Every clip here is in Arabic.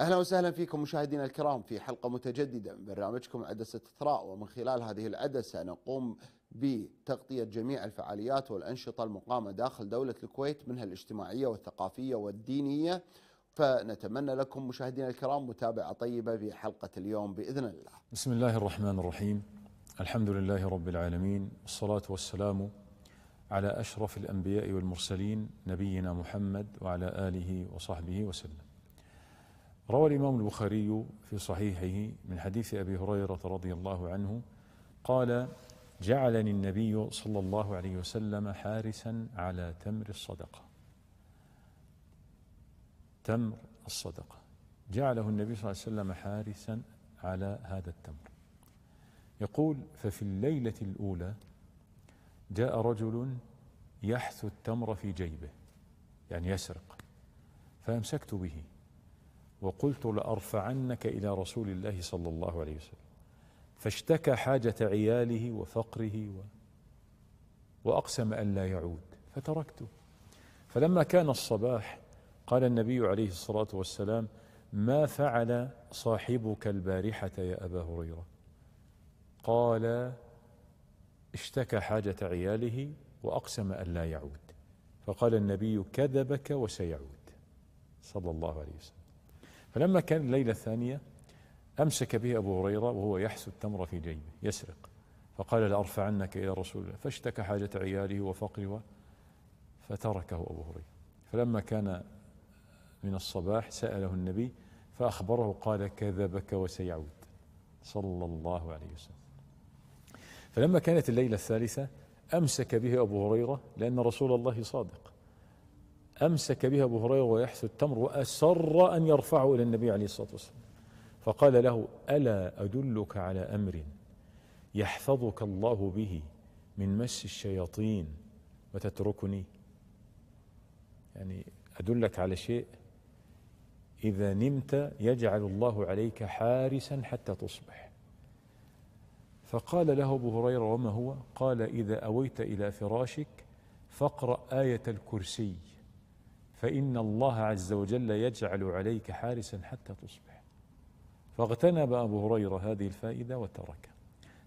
اهلا وسهلا فيكم مشاهدينا الكرام في حلقه متجدده من برنامجكم عدسه اثراء ومن خلال هذه العدسه نقوم بتغطيه جميع الفعاليات والانشطه المقامه داخل دوله الكويت منها الاجتماعيه والثقافيه والدينيه فنتمنى لكم مشاهدينا الكرام متابعه طيبه في حلقه اليوم باذن الله. بسم الله الرحمن الرحيم. الحمد لله رب العالمين والصلاه والسلام على اشرف الانبياء والمرسلين نبينا محمد وعلى اله وصحبه وسلم. روى الإمام البخاري في صحيحه من حديث أبي هريرة رضي الله عنه قال جعلني النبي صلى الله عليه وسلم حارسا على تمر الصدقة تمر الصدقة جعله النبي صلى الله عليه وسلم حارسا على هذا التمر يقول ففي الليلة الأولى جاء رجل يحث التمر في جيبه يعني يسرق فأمسكت به وقلت لأرفعنك إلى رسول الله صلى الله عليه وسلم فاشتكى حاجة عياله وفقره و وأقسم ألا يعود فتركته فلما كان الصباح قال النبي عليه الصلاة والسلام ما فعل صاحبك البارحة يا أبا هريرة قال اشتكى حاجة عياله وأقسم ألا يعود فقال النبي كذبك وسيعود صلى الله عليه وسلم فلما كان الليلة الثانية أمسك به أبو هريرة وهو يحث التمر في جيبه يسرق فقال لأرفعنك إلى رسول الله فاشتكى حاجة عياله وفقره فتركه أبو هريرة فلما كان من الصباح سأله النبي فأخبره قال كذبك وسيعود صلى الله عليه وسلم فلما كانت الليلة الثالثة أمسك به أبو هريرة لأن رسول الله صادق أمسك بها أبو هريرة ويحث التمر وأسر أن يرفعه إلى النبي عليه الصلاة والسلام فقال له ألا أدلك على أمر يحفظك الله به من مس الشياطين وتتركني يعني أدلك على شيء إذا نمت يجعل الله عليك حارسا حتى تصبح فقال له أبو هريرة وما هو قال إذا أويت إلى فراشك فاقرأ آية الكرسي فإن الله عز وجل يجعل عليك حارسا حتى تصبح فاغتنب أبو هريرة هذه الفائدة وتركها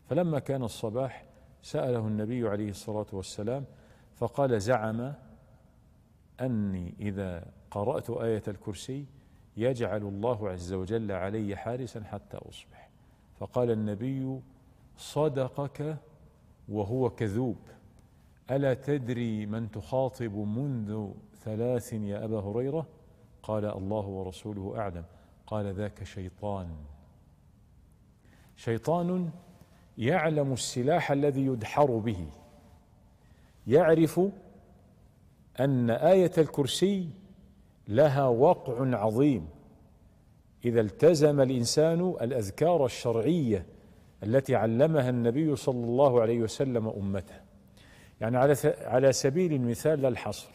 فلما كان الصباح سأله النبي عليه الصلاة والسلام فقال زعم أني إذا قرأت آية الكرسي يجعل الله عز وجل علي حارسا حتى أصبح فقال النبي صدقك وهو كذوب ألا تدري من تخاطب منذ ثلاث يا أبا هريرة قال الله ورسوله أعلم قال ذاك شيطان شيطان يعلم السلاح الذي يدحر به يعرف أن آية الكرسي لها وقع عظيم إذا التزم الإنسان الأذكار الشرعية التي علمها النبي صلى الله عليه وسلم أمته يعني على على سبيل المثال لا الحصر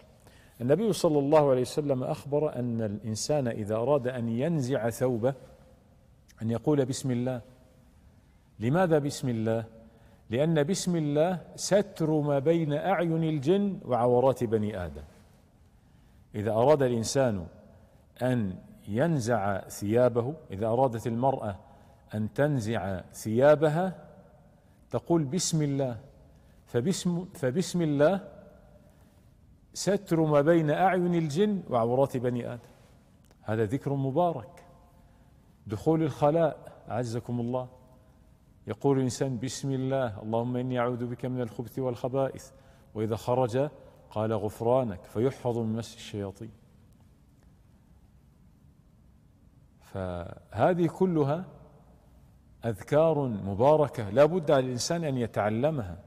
النبي صلى الله عليه وسلم أخبر أن الإنسان إذا أراد أن ينزع ثوبه أن يقول بسم الله لماذا بسم الله؟ لأن بسم الله ستر ما بين أعين الجن وعورات بني آدم إذا أراد الإنسان أن ينزع ثيابه إذا أرادت المرأة أن تنزع ثيابها تقول بسم الله فبسم, فبسم الله ستر ما بين اعين الجن وعورات بني ادم هذا ذكر مبارك دخول الخلاء اعزكم الله يقول الانسان بسم الله اللهم اني اعوذ بك من الخبث والخبائث واذا خرج قال غفرانك فيحفظ من مس الشياطين فهذه كلها اذكار مباركه لا بد على الانسان ان يتعلمها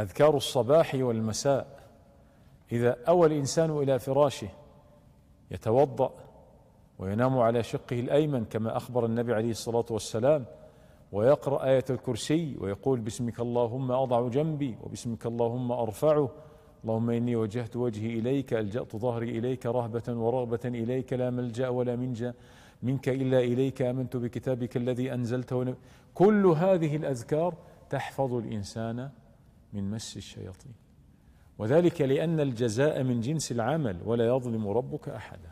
اذكار الصباح والمساء إذا أوى الإنسان إلى فراشه يتوضأ وينام على شقه الأيمن كما أخبر النبي عليه الصلاة والسلام ويقرأ آية الكرسي ويقول باسمك اللهم أضع جنبي وباسمك اللهم أرفعه اللهم إني وجهت وجهي إليك ألجأت ظهري إليك رهبة ورغبة إليك لا ملجأ ولا منجأ منك إلا إليك آمنت بكتابك الذي أنزلته كل هذه الأذكار تحفظ الإنسان من مس الشياطين وذلك لأن الجزاء من جنس العمل ولا يظلم ربك أحدا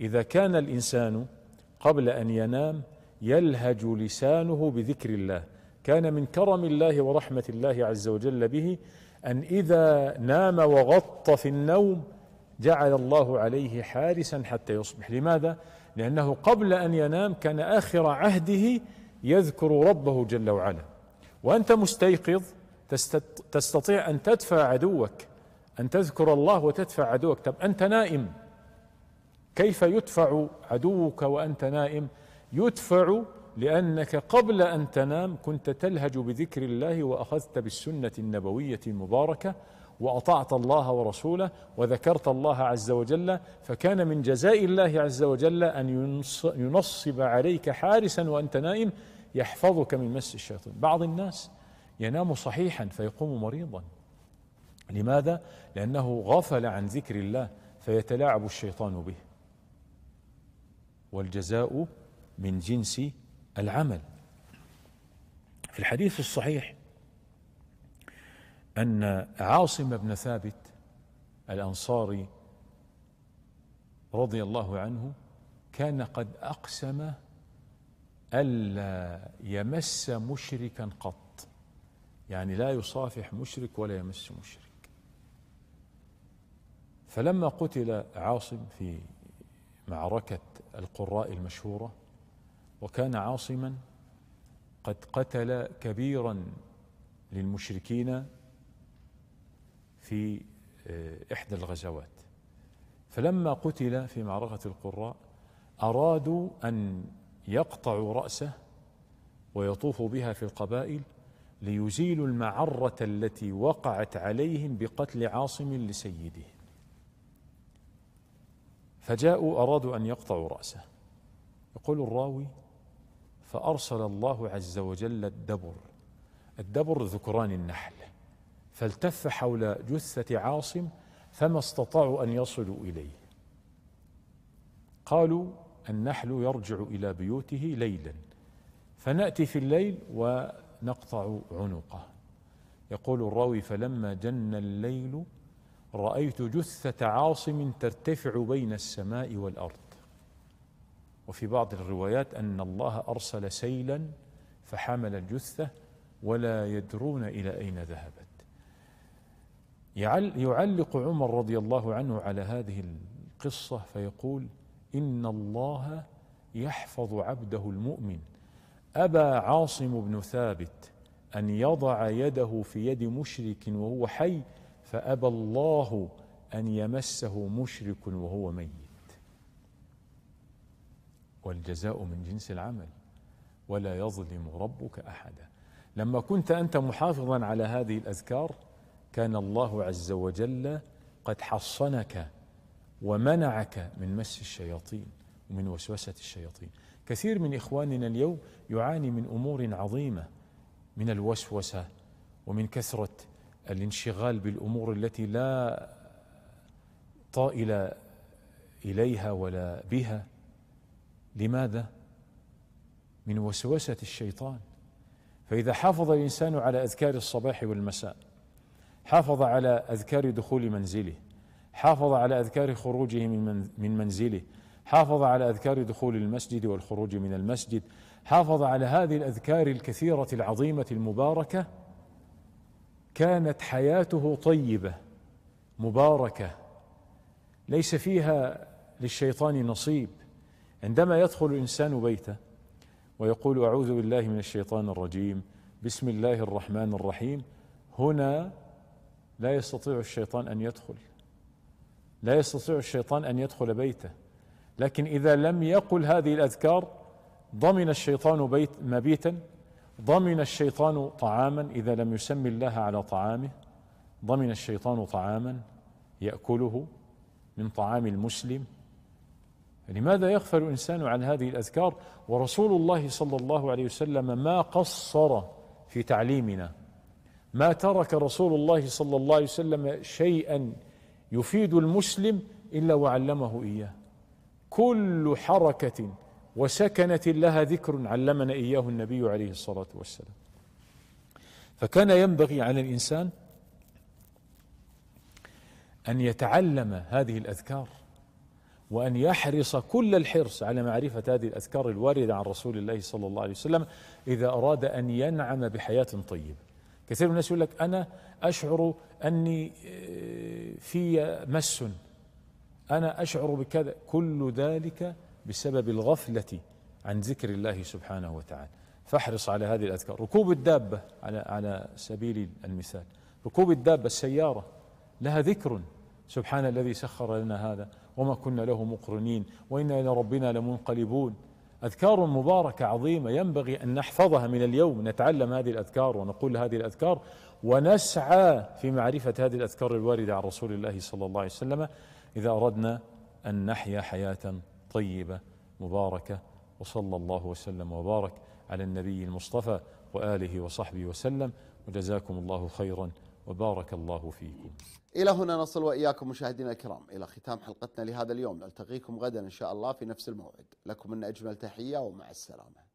إذا كان الإنسان قبل أن ينام يلهج لسانه بذكر الله كان من كرم الله ورحمة الله عز وجل به أن إذا نام وغطى في النوم جعل الله عليه حارسا حتى يصبح لماذا؟ لأنه قبل أن ينام كان آخر عهده يذكر ربه جل وعلا وأنت مستيقظ تستطيع ان تدفع عدوك ان تذكر الله وتدفع عدوك طب انت نائم كيف يدفع عدوك وانت نائم يدفع لانك قبل ان تنام كنت تلهج بذكر الله واخذت بالسنه النبويه المباركه واطعت الله ورسوله وذكرت الله عز وجل فكان من جزاء الله عز وجل ان ينصب عليك حارسا وانت نائم يحفظك من مس الشيطان بعض الناس ينام صحيحا فيقوم مريضا لماذا؟ لأنه غفل عن ذكر الله فيتلاعب الشيطان به والجزاء من جنس العمل في الحديث الصحيح أن عاصم بن ثابت الأنصاري رضي الله عنه كان قد أقسم ألا يمس مشركا قط يعني لا يصافح مشرك ولا يمس مشرك فلما قتل عاصم في معركة القراء المشهورة وكان عاصما قد قتل كبيرا للمشركين في آه، إحدى الغزوات فلما قتل في معركة القراء أرادوا أن يقطعوا رأسه ويطوفوا بها في القبائل ليزيلوا المعرة التي وقعت عليهم بقتل عاصم لسيدهم فجاءوا أرادوا أن يقطعوا رأسه يقول الراوي فأرسل الله عز وجل الدبر الدبر ذكران النحل فالتف حول جثة عاصم فما استطاعوا أن يصلوا إليه قالوا النحل يرجع إلى بيوته ليلا فنأتي في الليل و نقطع عنقه يقول الراوي فلما جن الليل رايت جثه عاصم ترتفع بين السماء والارض وفي بعض الروايات ان الله ارسل سيلا فحمل الجثه ولا يدرون الى اين ذهبت يعلق عمر رضي الله عنه على هذه القصه فيقول ان الله يحفظ عبده المؤمن ابى عاصم بن ثابت ان يضع يده في يد مشرك وهو حي فابى الله ان يمسه مشرك وهو ميت والجزاء من جنس العمل ولا يظلم ربك احدا لما كنت انت محافظا على هذه الاذكار كان الله عز وجل قد حصنك ومنعك من مس الشياطين ومن وسوسه الشياطين كثير من اخواننا اليوم يعاني من امور عظيمه من الوسوسه ومن كثره الانشغال بالامور التي لا طائل اليها ولا بها لماذا من وسوسه الشيطان فاذا حافظ الانسان على اذكار الصباح والمساء حافظ على اذكار دخول منزله حافظ على اذكار خروجه من منزله حافظ على اذكار دخول المسجد والخروج من المسجد حافظ على هذه الاذكار الكثيره العظيمه المباركه كانت حياته طيبه مباركه ليس فيها للشيطان نصيب عندما يدخل الانسان بيته ويقول اعوذ بالله من الشيطان الرجيم بسم الله الرحمن الرحيم هنا لا يستطيع الشيطان ان يدخل لا يستطيع الشيطان ان يدخل بيته لكن إذا لم يقل هذه الأذكار ضمن الشيطان بيت مبيتا ضمن الشيطان طعاما إذا لم يسمي الله على طعامه ضمن الشيطان طعاما يأكله من طعام المسلم لماذا يعني يغفل الإنسان عن هذه الأذكار ورسول الله صلى الله عليه وسلم ما قصر في تعليمنا ما ترك رسول الله صلى الله عليه وسلم شيئا يفيد المسلم إلا وعلمه إياه كل حركة وسكنة لها ذكر علمنا إياه النبي عليه الصلاة والسلام فكان ينبغي على الإنسان أن يتعلم هذه الأذكار وأن يحرص كل الحرص على معرفة هذه الأذكار الواردة عن رسول الله صلى الله عليه وسلم إذا أراد أن ينعم بحياة طيبة كثير من الناس يقول لك أنا أشعر أني آه، في مس أنا أشعر بكذا كل ذلك بسبب الغفلة عن ذكر الله سبحانه وتعالى فاحرص على هذه الأذكار ركوب الدابة على على سبيل المثال ركوب الدابة السيارة لها ذكر سبحان الذي سخر لنا هذا وما كنا له مقرنين وإنا إلى ربنا لمنقلبون أذكار مباركة عظيمة ينبغي أن نحفظها من اليوم نتعلم هذه الأذكار ونقول هذه الأذكار ونسعى في معرفة هذه الأذكار الواردة عن رسول الله صلى الله عليه وسلم اذا اردنا ان نحيا حياه طيبه مباركه وصلى الله وسلم وبارك على النبي المصطفى واله وصحبه وسلم وجزاكم الله خيرا وبارك الله فيكم. الى هنا نصل واياكم مشاهدينا الكرام الى ختام حلقتنا لهذا اليوم نلتقيكم غدا ان شاء الله في نفس الموعد، لكم من اجمل تحيه ومع السلامه.